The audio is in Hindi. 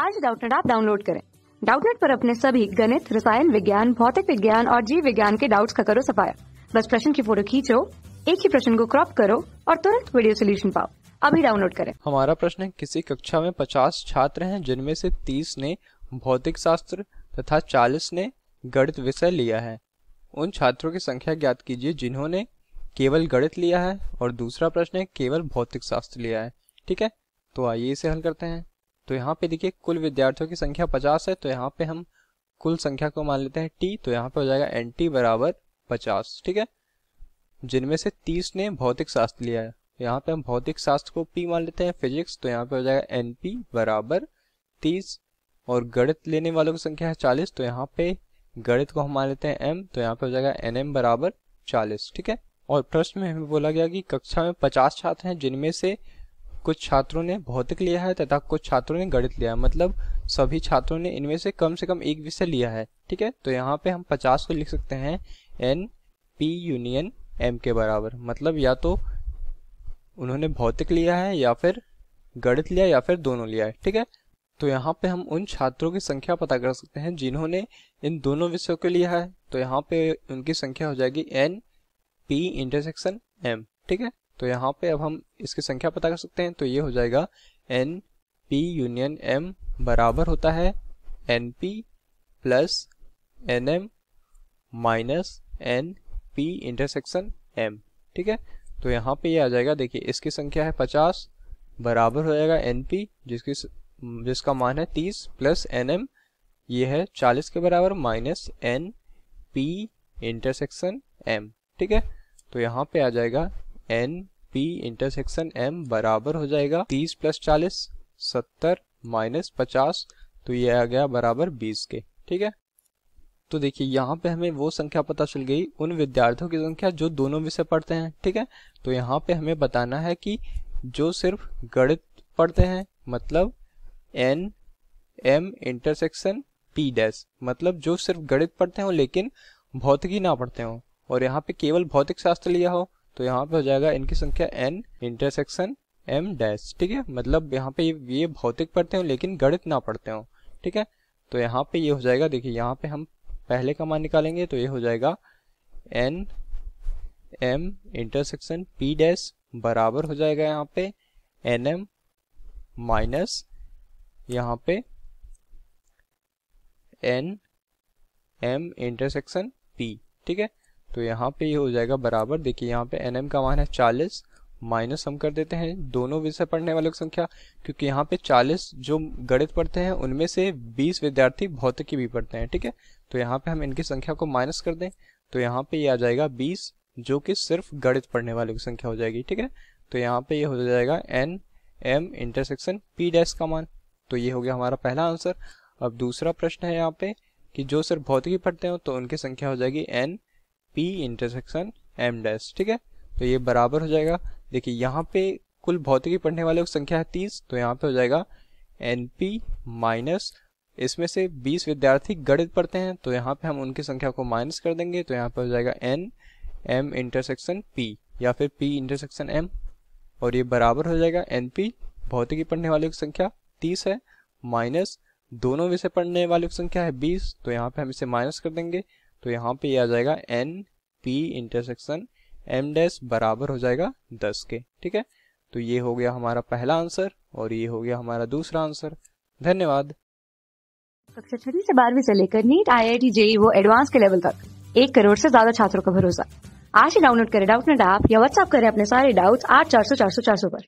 आज डाउटनेट आप डाउनलोड करें डाउटनेट पर अपने सभी गणित रसायन विज्ञान भौतिक विज्ञान और जीव विज्ञान के डाउट्स का करो सफाया बस प्रश्न की फोटो खींचो एक ही प्रश्न को क्रॉप करो और तुरंत वीडियो सोल्यूशन पाओ अभी डाउनलोड करें हमारा प्रश्न है किसी कक्षा में पचास छात्र हैं जिनमें से तीस ने भौतिक शास्त्र तथा चालीस ने गणित विषय लिया है उन छात्रों की संख्या ज्ञात कीजिए जिन्होंने केवल गणित लिया है और दूसरा प्रश्न है केवल भौतिक शास्त्र लिया है ठीक है तो आइए इसे हल करते हैं तो यहाँ पे देखिए कुल विद्यार्थियों की संख्या पचास है तो यहाँ पे हम कुल संख्या को मान लेते हैं टी तो यहाँ पे हो जाएगा एन टी बराबर पचास ठीक है जिनमें से तीस ने भौतिक शास्त्र लिया है यहाँ पे हम भौतिक शास्त्र को पी मान लेते हैं फिजिक्स तो यहाँ पे हो जाएगा एन पी बराबर तीस और गणित लेने वालों की संख्या है चालीस तो यहाँ पे गणित को हम मान लेते हैं एम तो यहाँ पे हो जाएगा एन एम बराबर चालीस ठीक है और प्रश्न में हमें बोला गया कि कक्षा में पचास छात्र हैं जिनमें से कुछ छात्रों ने भौतिक लिया है तथा कुछ छात्रों ने गणित लिया है मतलब सभी छात्रों ने इनमें से कम से कम एक विषय लिया है ठीक है तो यहाँ पे हम पचास को लिख सकते हैं एन पी यूनियन एम के बराबर मतलब या तो उन्होंने भौतिक लिया है या फिर गणित लिया या फिर दोनों लिया है ठीक है तो यहाँ पे हम उन छात्रों की संख्या पता कर सकते हैं जिन्होंने इन दोनों विषयों को लिया है तो यहाँ पे उनकी संख्या हो जाएगी एन पी इंटरसेक्शन एम ठीक है तो यहाँ पे अब हम इसकी संख्या पता कर सकते हैं तो ये हो जाएगा एन पी यूनियन एम बराबर होता है N P plus N M minus N P intersection M ठीक है तो यहाँ पे ये आ जाएगा देखिए इसकी संख्या है पचास बराबर हो जाएगा एन पी जिसकी जिसका मान है तीस प्लस एन एम ये है चालीस के बराबर minus N P intersection M ठीक है तो यहाँ पे आ जाएगा एन पी इंटरसेक्शन एम बराबर हो जाएगा तीस प्लस चालीस सत्तर माइनस पचास तो ये आ गया बराबर बीस के ठीक है तो देखिए यहाँ पे हमें वो संख्या पता चल गई उन विद्यार्थियों की संख्या जो दोनों विषय पढ़ते हैं ठीक है तो यहाँ पे हमें बताना है कि जो सिर्फ गणित पढ़ते हैं मतलब N M intersection P dash मतलब जो सिर्फ गणित पढ़ते हो लेकिन भौतिकी ना पढ़ते हो और यहाँ पे केवल भौतिक शास्त्र लिया हो तो यहाँ पे हो जाएगा इनकी संख्या एन इंटरसेक्शन एम डैश ठीक है मतलब यहाँ पे ये भौतिक पढ़ते हो लेकिन गणित ना पढ़ते हो ठीक है तो यहाँ पे ये हो जाएगा देखिए यहाँ पे हम पहले का मान निकालेंगे तो ये हो जाएगा N M intersection P dash बराबर हो जाएगा यहाँ पे एन एम माइनस यहाँ पे एन एम इंटरसेक्शन पी ठीक है तो यहाँ पे ये यह हो जाएगा बराबर देखिए यहाँ पे एन एम का मान है चालीस माइनस हम कर देते हैं दोनों विषय पढ़ने वालों की संख्या क्योंकि यहाँ पे 40 जो गणित पढ़ते हैं उनमें से 20 विद्यार्थी भौतिकी भी पढ़ते हैं ठीक है तो यहाँ पे हम इनकी संख्या को माइनस कर दें तो यहाँ पे ये आ जाएगा 20 जो कि सिर्फ गणित पढ़ने वालों की संख्या हो जाएगी ठीक है तो यहाँ पे ये यह हो जाएगा N M intersection P dash का मान तो ये हो गया हमारा पहला आंसर अब दूसरा प्रश्न है यहाँ पे कि जो सिर्फ भौतिकी पढ़ते हो तो उनकी संख्या हो जाएगी N P intersection M dash ठीक है तो ये बराबर हो जाएगा देखिए यहाँ पे कुल भौतिकी पढ़ने वाले की संख्या है तीस तो यहाँ पे हो जाएगा एन पी माइनस इसमें से बीस विद्यार्थी गणित पढ़ते हैं तो यहाँ पे हम उनकी संख्या को माइनस कर देंगे तो यहाँ पे हो जाएगा एन एम इंटरसेक्शन पी या फिर पी इंटरसेक्शन एम और ये बराबर हो जाएगा एन पी भौतिकी पढ़ने वालों की संख्या तीस है माइनस दोनों विषय पढ़ने वालों की संख्या है बीस तो यहाँ पे हम इसे माइनस कर देंगे तो यहाँ पे ये आ जाएगा N P intersection M dash बराबर हो जाएगा दस के ठीक है तो ये हो गया हमारा पहला आंसर और ये हो गया हमारा दूसरा आंसर धन्यवाद कक्षा छठी से बारहवीं से लेकर NEET I I T JEE वो एडवांस के लेवल तक एक करोड़ से ज्यादा छात्रों का भरोसा आज ही डाउनलोड करें डाउट नेट ऐप या व्हाट्सएप करें अपने सारे डाउट्स आठ चार सौ चार सौ चार सौ पर